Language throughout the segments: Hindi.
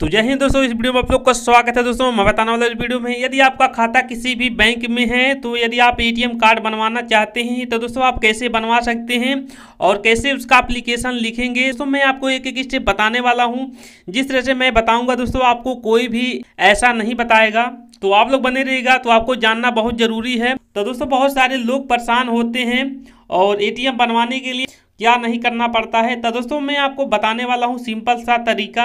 तो जय हिंद दोस्तों इस वीडियो में आप लोग का स्वागत है दोस्तों मैं बताने वाला इस वीडियो में यदि आपका खाता किसी भी बैंक में है तो यदि आप एटीएम कार्ड बनवाना चाहते हैं तो दोस्तों आप कैसे बनवा सकते हैं और कैसे उसका अप्लीकेशन लिखेंगे तो मैं आपको एक एक स्टेप बताने वाला हूँ जिस तरह से मैं बताऊँगा दोस्तों आपको कोई भी ऐसा नहीं बताएगा तो आप लोग बने रहेगा तो आपको जानना बहुत ज़रूरी है तो दोस्तों बहुत सारे लोग परेशान होते हैं और एटीएम बनवाने के लिए क्या नहीं करना पड़ता है तो दोस्तों मैं आपको बताने वाला हूँ सिंपल सा तरीका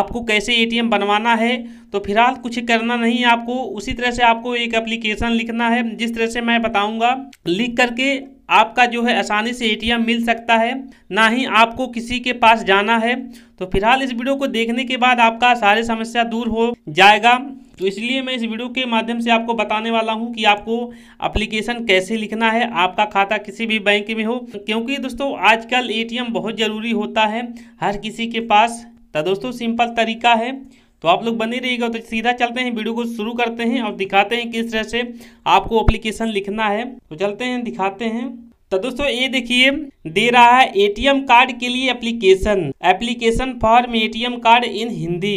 आपको कैसे एटीएम बनवाना है तो फिलहाल कुछ करना नहीं आपको उसी तरह से आपको एक एप्लीकेशन लिखना है जिस तरह से मैं बताऊँगा लिख करके आपका जो है आसानी से एटीएम मिल सकता है ना ही आपको किसी के पास जाना है तो फिलहाल इस वीडियो को देखने के बाद आपका सारी समस्या दूर हो जाएगा तो इसलिए मैं इस वीडियो के माध्यम से आपको बताने वाला हूं कि आपको एप्लीकेशन कैसे लिखना है आपका खाता किसी भी बैंक में हो क्योंकि दोस्तों आजकल एटीएम बहुत ज़रूरी होता है हर किसी के पास तो दोस्तों सिंपल तरीका है तो आप लोग बने रहिएगा तो सीधा चलते हैं वीडियो को शुरू करते हैं और दिखाते हैं किस तरह से आपको अप्लीकेशन लिखना है तो चलते हैं दिखाते हैं तो दोस्तों ये देखिए दे रहा है एटीएम कार्ड के लिए application application form ATM card in Hindi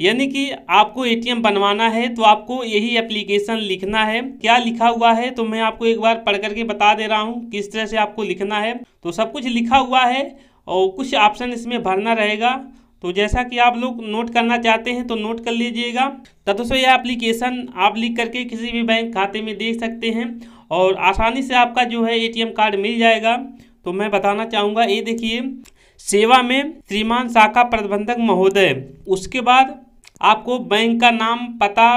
यानी कि आपको एटीएम बनवाना है तो आपको यही एप्लीकेशन लिखना है क्या लिखा हुआ है तो मैं आपको एक बार पढ़ करके बता दे रहा हूँ किस तरह से आपको लिखना है तो सब कुछ लिखा हुआ है और कुछ ऑप्शन इसमें भरना रहेगा तो जैसा कि आप लोग नोट करना चाहते हैं तो नोट कर लीजिएगा तो दोस्तों यह एप्लीकेशन आप लिख करके किसी भी बैंक खाते में देख सकते हैं और आसानी से आपका जो है एटीएम कार्ड मिल जाएगा तो मैं बताना चाहूँगा ये देखिए सेवा में श्रीमान शाखा प्रबंधक महोदय उसके बाद आपको बैंक का नाम पता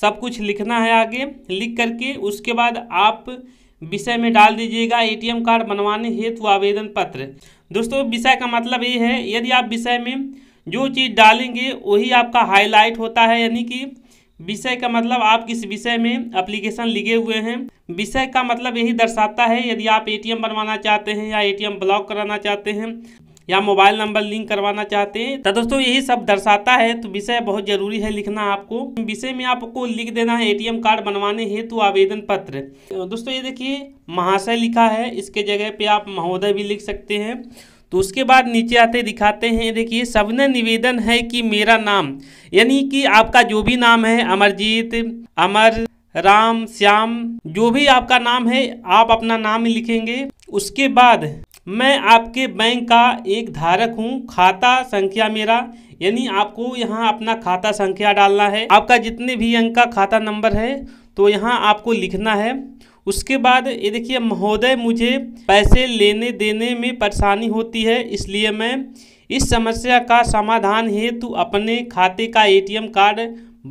सब कुछ लिखना है आगे लिख करके उसके बाद आप विषय में डाल दीजिएगा एटीएम कार्ड बनवाने हेतु आवेदन पत्र दोस्तों विषय का मतलब ये है यदि आप विषय में जो चीज़ डालेंगे वही आपका हाईलाइट होता है यानी कि विषय का मतलब आप किस विषय में अप्लीकेशन लिखे हुए हैं विषय का मतलब यही दर्शाता है यदि आप एटीएम बनवाना चाहते हैं या एटीएम ब्लॉक कराना चाहते हैं या मोबाइल नंबर लिंक करवाना चाहते हैं तो दोस्तों यही सब दर्शाता है तो विषय बहुत जरूरी है लिखना आपको विषय में आपको लिख देना है एटीएम कार्ड बनवाने हेतु आवेदन पत्र दोस्तों ये देखिए महाशय लिखा है इसके जगह पे आप महोदय भी लिख सकते हैं तो उसके बाद नीचे आते दिखाते हैं देखिए सबने निवेदन है कि मेरा नाम यानी कि आपका जो भी नाम है अमरजीत अमर राम श्याम जो भी आपका नाम है आप अपना नाम लिखेंगे उसके बाद मैं आपके बैंक का एक धारक हूँ खाता संख्या मेरा यानी आपको यहाँ अपना खाता संख्या डालना है आपका जितने भी अंक का खाता नंबर है तो यहाँ आपको लिखना है उसके बाद ये देखिए महोदय मुझे पैसे लेने देने में परेशानी होती है इसलिए मैं इस समस्या का समाधान हेतु अपने खाते का एटीएम कार्ड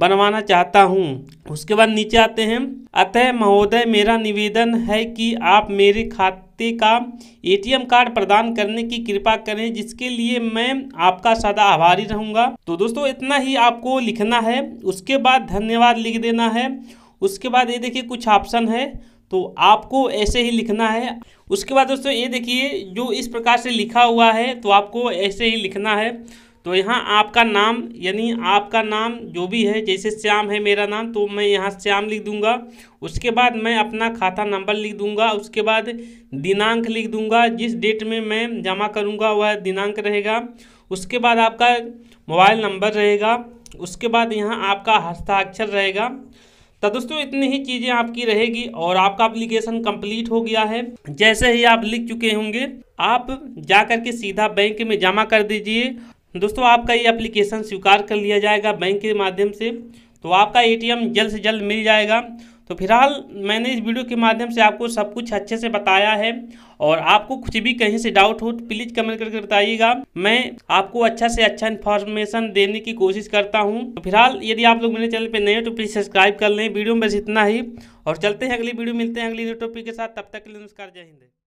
बनवाना चाहता हूँ उसके बाद नीचे आते हैं अतः महोदय मेरा निवेदन है कि आप मेरे खाते का एटीएम कार्ड प्रदान करने की कृपा करें जिसके लिए मैं आपका सदा आभारी रहूँगा तो दोस्तों इतना ही आपको लिखना है उसके बाद धन्यवाद लिख देना है उसके बाद ये देखिए कुछ ऑप्शन है तो आपको ऐसे ही लिखना है उसके बाद दोस्तों ये देखिए जो इस प्रकार से लिखा हुआ है तो आपको ऐसे ही लिखना है तो यहाँ आपका नाम यानी आपका नाम जो भी है जैसे श्याम है मेरा नाम तो मैं यहाँ श्याम लिख दूंगा उसके बाद मैं अपना खाता नंबर लिख दूंगा उसके बाद दिनांक लिख दूंगा जिस डेट में मैं जमा करूँगा वह दिनांक रहेगा उसके बाद आपका मोबाइल नंबर रहेगा उसके बाद यहाँ आपका हस्ताक्षर रहेगा तो दोस्तों इतनी ही चीज़ें आपकी रहेगी और आपका अप्लीकेशन कंप्लीट हो गया है जैसे ही आप लिख चुके होंगे आप जा करके सीधा बैंक में जमा कर दीजिए दोस्तों आपका ये अप्लीकेशन स्वीकार कर लिया जाएगा बैंक के माध्यम से तो आपका एटीएम जल्द से जल्द मिल जाएगा तो फिलहाल मैंने इस वीडियो के माध्यम से आपको सब कुछ अच्छे से बताया है और आपको कुछ भी कहीं से डाउट हो तो प्लीज़ कमेंट करके बताइएगा मैं आपको अच्छा से अच्छा इन्फॉर्मेशन देने की कोशिश करता हूँ तो फिलहाल यदि आप लोग मेरे चैनल पर नए हो तो प्लीज़ सब्सक्राइब कर लें वीडियो में बस इतना ही और चलते हैं अगली वीडियो मिलते हैं अगली टॉपिक के साथ तब तक के लिए नमस्कार जय हिंद